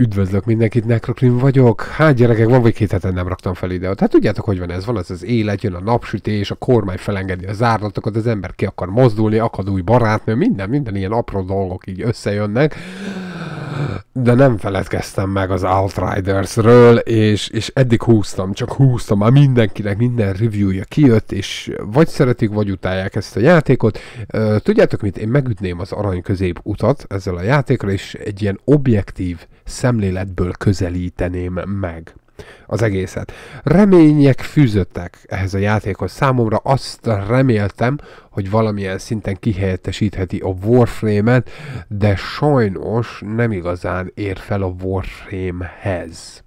Üdvözlök mindenkit, Necrokrim vagyok. Hát gyerekek, van, vagy két heten nem raktam fel videót. Hát tudjátok, hogy van ez. Van ez az élet, jön a napsütés, a kormány felengedi a zárlatokat, az ember ki akar mozdulni, akad új barátnő, minden, minden ilyen apró dolgok így összejönnek de nem feledkeztem meg az Outridersről, és, és eddig húztam, csak húztam, már mindenkinek minden reviewja kijött, és vagy szeretik, vagy utálják ezt a játékot. Tudjátok mit, én megütném az arany közép utat ezzel a játékra, és egy ilyen objektív szemléletből közelíteném meg az egészet. Remények fűzöttek ehhez a játékhoz. Számomra azt reméltem, hogy valamilyen szinten kihelyettesítheti a Warframe-et, de sajnos nem igazán ér fel a Warframe-hez.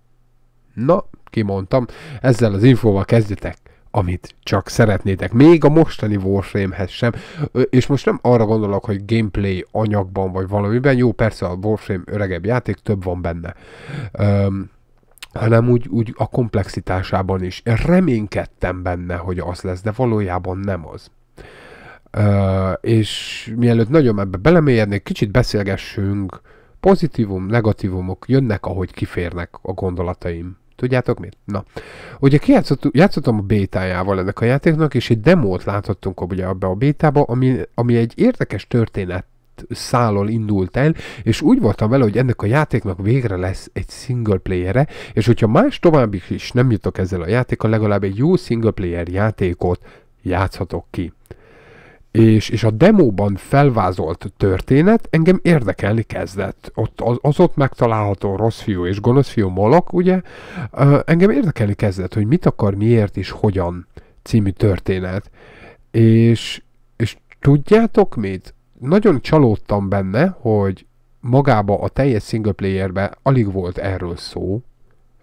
Na, kimondtam, ezzel az infóval kezdjetek amit csak szeretnétek. Még a mostani Warframe-hez sem. És most nem arra gondolok, hogy gameplay anyagban vagy valamiben. Jó, persze a Warframe öregebb játék, több van benne. Um, hanem úgy, úgy a komplexitásában is. Reménykedtem benne, hogy az lesz, de valójában nem az. Uh, és mielőtt nagyon ebbe belemélyednék, kicsit beszélgessünk, pozitívum, negatívumok jönnek, ahogy kiférnek a gondolataim. Tudjátok mit? Na, ugye kijátszott, játszottam a bétájával ennek a játéknak, és egy demót láthattunk ugye abba a bétába, ami, ami egy érdekes történet szállal indult el, és úgy voltam vele, hogy ennek a játéknak végre lesz egy single playere, és hogyha más további is nem jutok ezzel a játékkal, legalább egy jó single player játékot játszhatok ki és, és a demóban felvázolt történet engem érdekelni kezdett. Ott, az, az ott megtalálható rossz fiú és gonosz fiú molok, ugye, engem érdekelni kezdett, hogy mit akar, miért és hogyan című történet. És, és tudjátok mit? nagyon csalódtam benne, hogy magába a teljes single playerbe alig volt erről szó,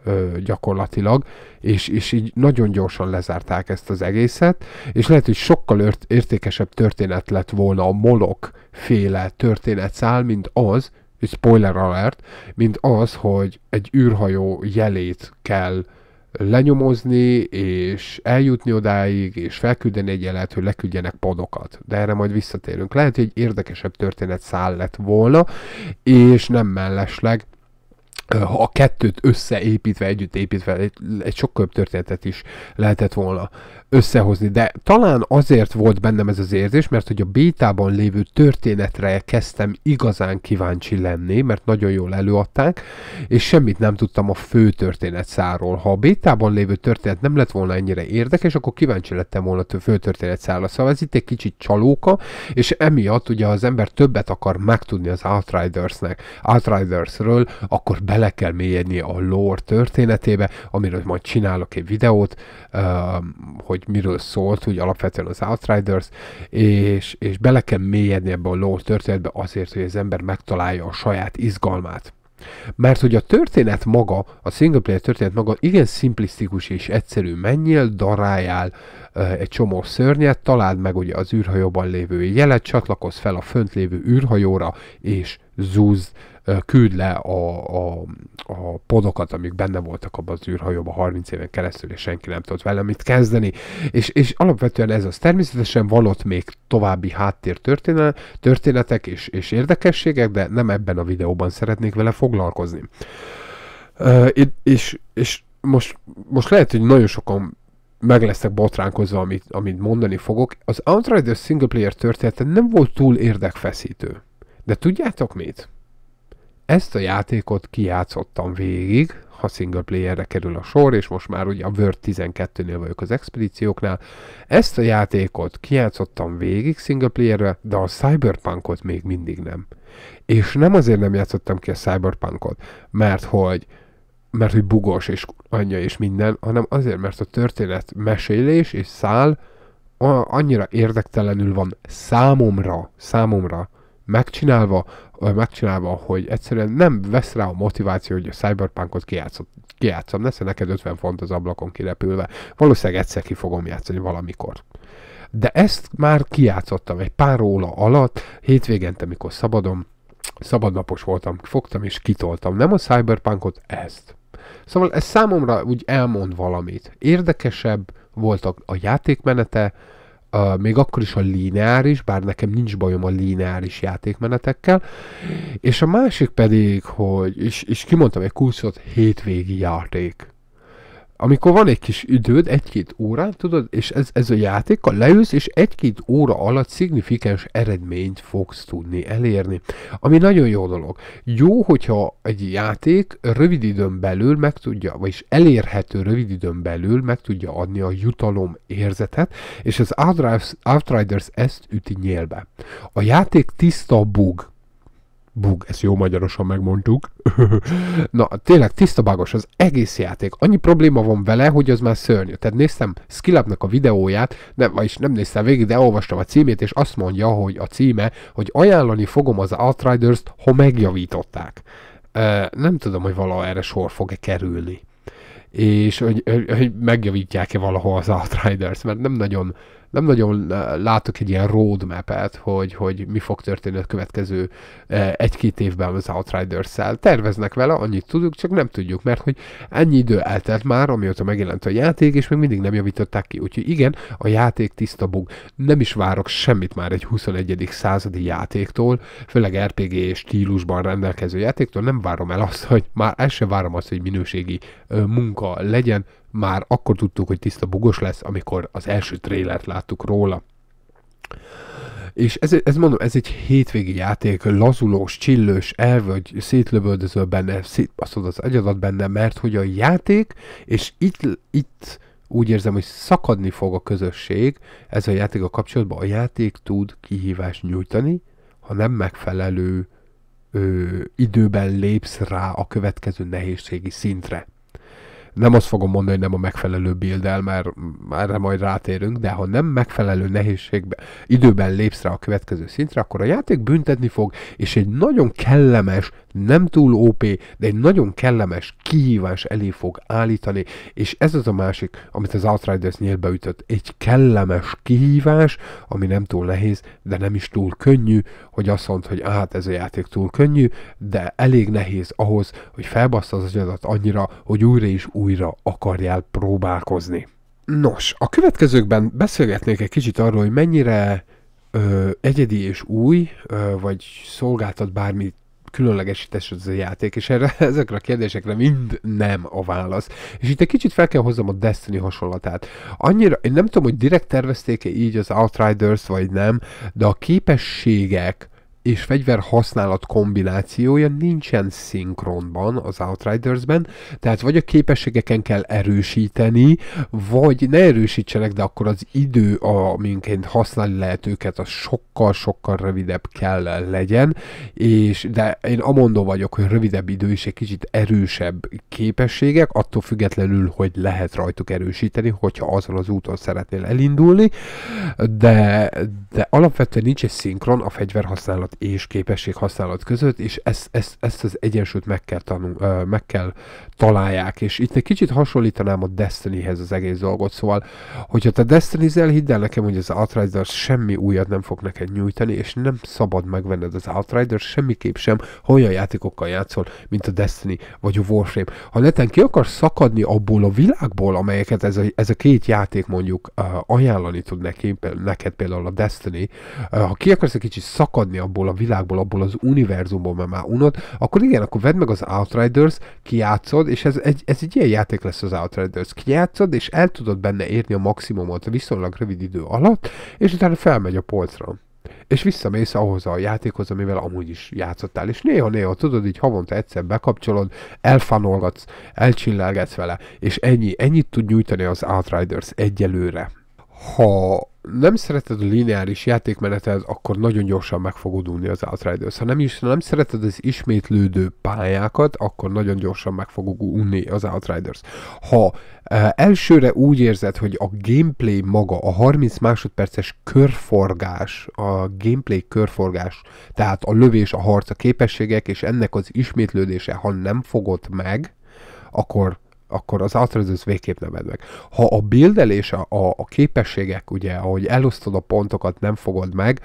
ö, gyakorlatilag, és, és így nagyon gyorsan lezárták ezt az egészet, és lehet, hogy sokkal ört, értékesebb történet lett volna a molok féle történetszál, mint az, és spoiler alert, mint az, hogy egy űrhajó jelét kell lenyomozni, és eljutni odáig, és felküldeni egy jelet, hogy leküldjenek padokat. De erre majd visszatérünk. Lehet, hogy egy érdekesebb történet száll lett volna, és nem mellesleg ha a kettőt összeépítve, együtt építve egy, egy sokkal több történetet is lehetett volna összehozni. De talán azért volt bennem ez az érzés, mert hogy a bétában lévő történetre kezdtem igazán kíváncsi lenni, mert nagyon jól előadták, és semmit nem tudtam a fő száról. Ha a bétában lévő történet nem lett volna ennyire érdekes, akkor kíváncsi lettem volna a fő történetszára. Szóval ez itt egy kicsit csalóka, és emiatt ugye az ember többet akar megtudni az Outridersnek, Outridersről, akkor bele kell mélyedni a lore történetébe, amiről majd csinálok egy videót, hogy hogy miről szólt, hogy alapvetően az Outriders, és, és bele kell mélyedni ebbe a lore történetbe azért, hogy az ember megtalálja a saját izgalmát. Mert hogy a történet maga, a single player történet maga igen szimplisztikus és egyszerű. Menjél, daráljál egy csomó szörnyet, találd meg ugye az űrhajóban lévő jelet, csatlakozz fel a fönt lévő űrhajóra, és zúzd küld le a, a, a podokat, amik benne voltak abban az űrhajóban 30 éven keresztül, és senki nem tudott vele mit kezdeni. És, és alapvetően ez az. Természetesen valott még további háttér történetek és, és érdekességek, de nem ebben a videóban szeretnék vele foglalkozni. és, és most, most lehet, hogy nagyon sokan meg lesznek botránkozva, amit, amit mondani fogok. Az Outriders single player története nem volt túl érdekfeszítő. De tudjátok mit? Ezt a játékot kijátszottam végig, ha single playerre kerül a sor, és most már ugye a Word 12-nél vagyok az expedícióknál. Ezt a játékot kijátszottam végig single playerre, de a Cyberpunkot még mindig nem. És nem azért nem játszottam ki a Cyberpunkot, mert hogy mert hogy bugos és anyja és minden, hanem azért, mert a történet mesélés és szál annyira érdektelenül van számomra, számomra, megcsinálva, megcsinálva, hogy egyszerűen nem vesz rá a motiváció, hogy a Cyberpunkot kijátszom. Nesze neked 50 font az ablakon kirepülve. Valószínűleg egyszer ki fogom játszani valamikor de ezt már kijátszottam egy pár óla alatt, hétvégente, mikor szabadom, szabadnapos voltam, fogtam és kitoltam. Nem a Cyberpunkot, ezt. Szóval ez számomra úgy elmond valamit. Érdekesebb volt a, a játékmenete, a, még akkor is a lineáris, bár nekem nincs bajom a lineáris játékmenetekkel, és a másik pedig, hogy, és, és kimondtam egy kulcsot, hétvégi játék amikor van egy kis időd, egy-két óra, tudod, és ez, ez a játék a leülsz, és egy-két óra alatt szignifikáns eredményt fogsz tudni elérni. Ami nagyon jó dolog. Jó, hogyha egy játék rövid időn belül meg tudja, vagyis elérhető rövid időn belül meg tudja adni a jutalom érzetet, és az Outriders, Outriders ezt üti nyélbe. A játék tiszta bug bug, ezt jó magyarosan megmondtuk. Na, tényleg tiszta bágos az egész játék. Annyi probléma van vele, hogy az már szörnyű. Tehát néztem Skillabnak a videóját, nem, vagyis nem néztem végig, de olvastam a címét, és azt mondja, hogy a címe, hogy ajánlani fogom az Outriders-t, ha megjavították. Nem tudom, hogy valaha erre sor fog-e kerülni és hogy, hogy megjavítják-e valahol az Outriders, mert nem nagyon nem nagyon eh, látok egy ilyen roadmap-et, hogy, hogy mi fog történni a következő eh, egy-két évben az Outriders-szel. Terveznek vele, annyit tudjuk, csak nem tudjuk, mert hogy ennyi idő eltelt már, amióta megjelent a játék, és még mindig nem javították ki. Úgyhogy igen, a játék tiszta bug. Nem is várok semmit már egy 21. századi játéktól, főleg RPG stílusban rendelkező játéktól, nem várom el azt, hogy már el sem várom azt, hogy minőségi munka legyen, már akkor tudtuk, hogy tiszta bugos lesz, amikor az első trélert láttuk róla. És ez, ez mondom, ez egy hétvégi játék, lazulós, csillős, elvögy, szétlövöldöző benne, szét, azt mondod, az agyadat benne, mert hogy a játék, és itt, itt úgy érzem, hogy szakadni fog a közösség ez a játék a kapcsolatban, a játék tud kihívást nyújtani, ha nem megfelelő ö, időben lépsz rá a következő nehézségi szintre nem azt fogom mondani, hogy nem a megfelelő bildel, mert erre majd rátérünk, de ha nem megfelelő nehézségbe, időben lépsz rá a következő szintre, akkor a játék büntetni fog, és egy nagyon kellemes, nem túl OP, de egy nagyon kellemes kihívás elé fog állítani, és ez az a másik, amit az Outriders nyélbe ütött. Egy kellemes kihívás, ami nem túl nehéz, de nem is túl könnyű, hogy azt mondd, hogy hát ez a játék túl könnyű, de elég nehéz ahhoz, hogy felbassza az agyadat annyira, hogy újra és újra akarjál próbálkozni. Nos, a következőkben beszélgetnék egy kicsit arról, hogy mennyire ö, egyedi és új, ö, vagy szolgáltat bármit különlegesítés az a játék, és erre, ezekre a kérdésekre mind nem a válasz. És itt egy kicsit fel kell hoznom a Destiny hasonlatát. Annyira, én nem tudom, hogy direkt tervezték-e így az Outriders, vagy nem, de a képességek, és fegyver használat kombinációja nincsen szinkronban az Outridersben, tehát vagy a képességeken kell erősíteni, vagy ne erősítsenek, de akkor az idő, aminként használni lehet őket, az sokkal-sokkal rövidebb kell legyen, és de én amondó vagyok, hogy rövidebb idő is egy kicsit erősebb képességek, attól függetlenül, hogy lehet rajtuk erősíteni, hogyha azon az úton szeretnél elindulni, de, de alapvetően nincs egy szinkron a fegyverhasználat és képességhasználat között, és ezt, ezt, ezt az egyensúlyt meg kell, tanul, meg kell találják, és itt egy kicsit hasonlítanám a Destinyhez az egész dolgot, szóval, hogyha te Destiny-zel, hidd el nekem, hogy az Outriders semmi újat nem fog neked nyújtani, és nem szabad megvenned az Outriders semmiképp sem, ha olyan játékokkal játszol, mint a Destiny vagy a Warframe. Ha neten ki akarsz szakadni abból a világból, amelyeket ez a, ez a két játék mondjuk ajánlani tud neki, neked például a Destiny, ha ki akarsz egy kicsit szakadni abból, abból a világból, abból az univerzumból, mert már unod, akkor igen, akkor vedd meg az Outriders, kiátszod és ez egy, ez egy ilyen játék lesz az Outriders. kiátszod és el tudod benne érni a maximumot a viszonylag rövid idő alatt, és utána felmegy a polcra és visszamész ahhoz a játékhoz, amivel amúgy is játszottál. És néha-néha, tudod, így havonta egyszer bekapcsolod, elfanolgatsz, elcsillelgetsz vele, és ennyi, ennyit tud nyújtani az Outriders egyelőre ha nem szereted a lineáris játékmenetet, akkor nagyon gyorsan meg fogod unni az Outriders. Ha nem, is, ha nem szereted az ismétlődő pályákat, akkor nagyon gyorsan meg fogod unni az Outriders. Ha eh, elsőre úgy érzed, hogy a gameplay maga, a 30 másodperces körforgás, a gameplay körforgás, tehát a lövés, a harc, a képességek, és ennek az ismétlődése, ha nem fogod meg, akkor akkor az Atrazus végképp nem meg. Ha a bildelés, a, a képességek, ugye, ahogy elosztod a pontokat, nem fogod meg,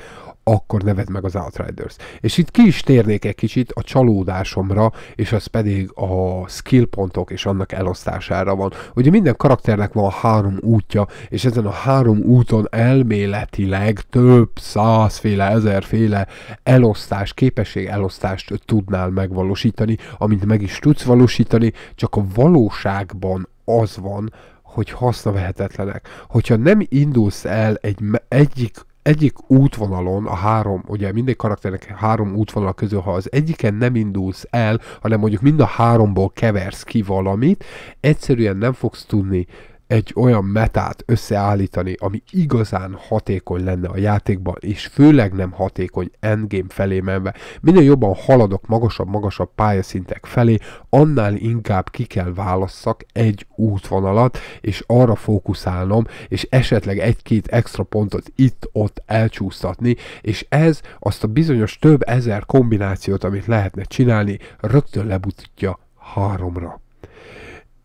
akkor neved meg az Outriders. És itt ki is térnék egy kicsit a csalódásomra, és az pedig a skill pontok és annak elosztására van. Ugye minden karakternek van három útja, és ezen a három úton elméletileg több százféle, ezerféle elosztás, képesség elosztást tudnál megvalósítani, amit meg is tudsz valósítani, csak a valóság világban az van, hogy vehetetlenek. Hogyha nem indulsz el egy, egyik, egyik útvonalon, a három, ugye minden karakternek három útvonal közül, ha az egyiken nem indulsz el, hanem mondjuk mind a háromból keversz ki valamit, egyszerűen nem fogsz tudni uh, egy olyan metát összeállítani, ami igazán hatékony lenne a játékban, és főleg nem hatékony endgame felé menve. Minél jobban haladok magasabb-magasabb pályaszintek felé, annál inkább ki kell válasszak egy útvonalat, és arra fókuszálnom, és esetleg egy-két extra pontot itt-ott elcsúsztatni, és ez azt a bizonyos több ezer kombinációt, amit lehetne csinálni, rögtön lebutítja háromra.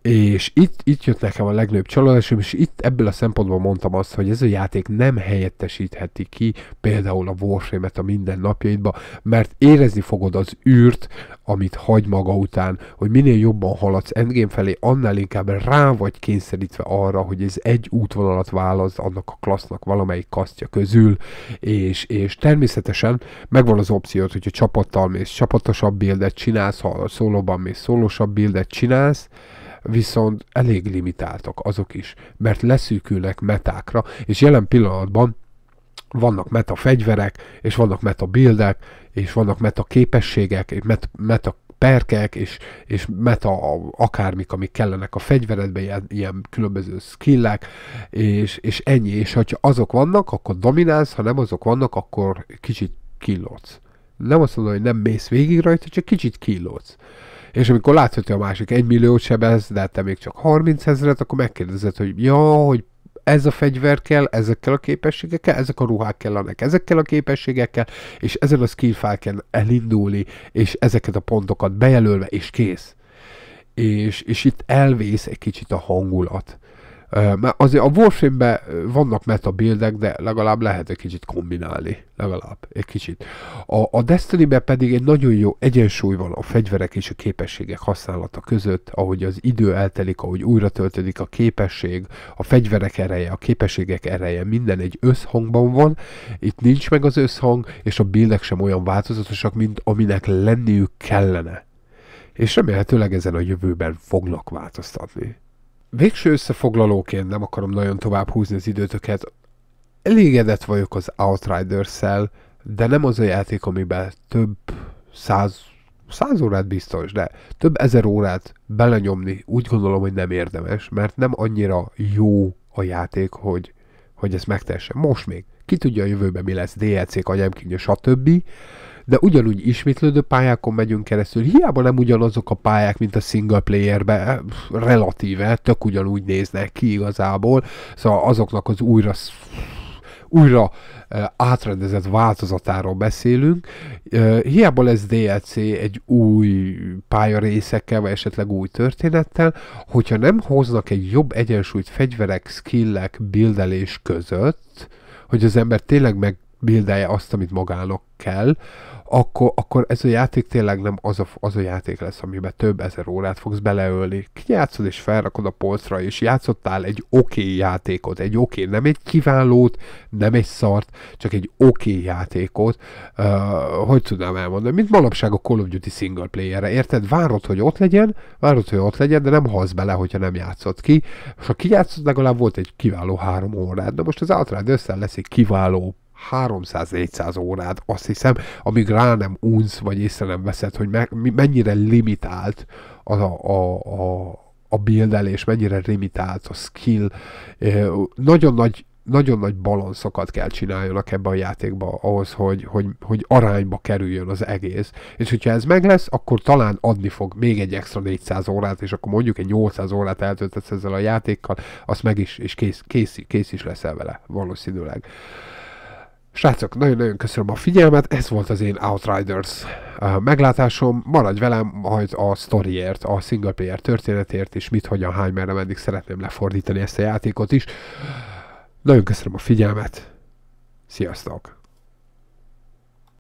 És itt, itt jött nekem a legnagyobb csalódásom, és itt ebből a szempontból mondtam azt, hogy ez a játék nem helyettesítheti ki például a Warframe-et a mindennapjaidba, mert érezni fogod az űrt, amit hagy maga után, hogy minél jobban haladsz endgame felé, annál inkább rá vagy kényszerítve arra, hogy ez egy útvonalat válasz annak a klassznak valamelyik kasztja közül, és, és természetesen megvan az opciót, hogyha csapattal mész, csapatosabb bildet csinálsz, ha szólóban mész, szólósabb bildet csinálsz, viszont elég limitáltak azok is, mert leszűkülnek metákra, és jelen pillanatban vannak meta fegyverek, és vannak meta buildek, és vannak meta képességek, és meta, meta perkek, és, és meta akármik, amik kellenek a fegyveredbe, ilyen, ilyen különböző skillek, és, és ennyi. És ha azok vannak, akkor dominálsz, ha nem azok vannak, akkor kicsit killodsz. Nem azt mondom, hogy nem mész végig rajta, csak kicsit killodsz. És amikor látod, hogy a másik egy milliót sebez, de te még csak 30 ezeret, akkor megkérdezed, hogy ja, hogy ez a fegyver kell, ezekkel a képességekkel, ezek a ruhák kellenek, ezekkel a képességekkel, és ezen a skill kell elindulni, és ezeket a pontokat bejelölve, és kész. És, és itt elvész egy kicsit a hangulat. Mert azért a warframe vannak meta buildek, de legalább lehet egy kicsit kombinálni. Legalább egy kicsit. A, a Destiny-ben pedig egy nagyon jó egyensúly van a fegyverek és a képességek használata között, ahogy az idő eltelik, ahogy újra töltődik a képesség, a fegyverek ereje, a képességek ereje, minden egy összhangban van. Itt nincs meg az összhang, és a buildek sem olyan változatosak, mint aminek lenniük kellene. És remélhetőleg ezen a jövőben fognak változtatni végső összefoglalóként nem akarom nagyon tovább húzni az időtöket. Elégedett vagyok az Outriders-szel, de nem az a játék, amiben több száz, száz órát biztos, de több ezer órát belenyomni úgy gondolom, hogy nem érdemes, mert nem annyira jó a játék, hogy, hogy ezt megtesse. Most még. Ki tudja a jövőben mi lesz, DLC-k, anyámkingya, stb de ugyanúgy ismétlődő pályákon megyünk keresztül. Hiába nem ugyanazok a pályák, mint a single playerbe, eh, relatíve, tök ugyanúgy néznek ki igazából, szóval azoknak az újra újra eh, átrendezett változatáról beszélünk. Eh, hiába lesz DLC egy új pályarészekkel, vagy esetleg új történettel, hogyha nem hoznak egy jobb egyensúlyt fegyverek, skillek, bildelés között, hogy az ember tényleg megbildelje azt, amit magának kell, akkor, akkor ez a játék tényleg nem az a, az a játék lesz, amiben több ezer órát fogsz beleölni. Játszod és felrakod a polcra, és játszottál egy oké okay játékot, egy oké, okay, nem egy kiválót, nem egy szart, csak egy oké okay játékot. Uh, hogy tudnám elmondani? Mint manapság a Call of Duty single playerre, érted? Várod, hogy ott legyen, várod, hogy ott legyen, de nem halsz bele, hogyha nem játszott ki. És ha kijátszod, legalább volt egy kiváló három órád. De most az általában össze lesz egy kiváló 300-400 órát, azt hiszem, amíg rá nem unsz, vagy észre nem veszed, hogy me, mennyire limitált az a, a, a, a bildelés, mennyire limitált a skill. Nagyon nagy nagyon nagy balanszokat kell csináljanak ebbe a játékba ahhoz, hogy, hogy, hogy arányba kerüljön az egész. És hogyha ez meg lesz, akkor talán adni fog még egy extra 400 órát, és akkor mondjuk egy 800 órát eltöltesz ezzel a játékkal, azt meg is, és kész, kész, kész is leszel vele valószínűleg. Uh, Srácok, nagyon-nagyon köszönöm a figyelmet, ez volt az én Outriders meglátásom. Maradj velem majd a storyért, a single player történetért, és mit, hogyan, hány, merre, meddig szeretném lefordítani ezt a játékot is. Nagyon köszönöm a figyelmet, sziasztok!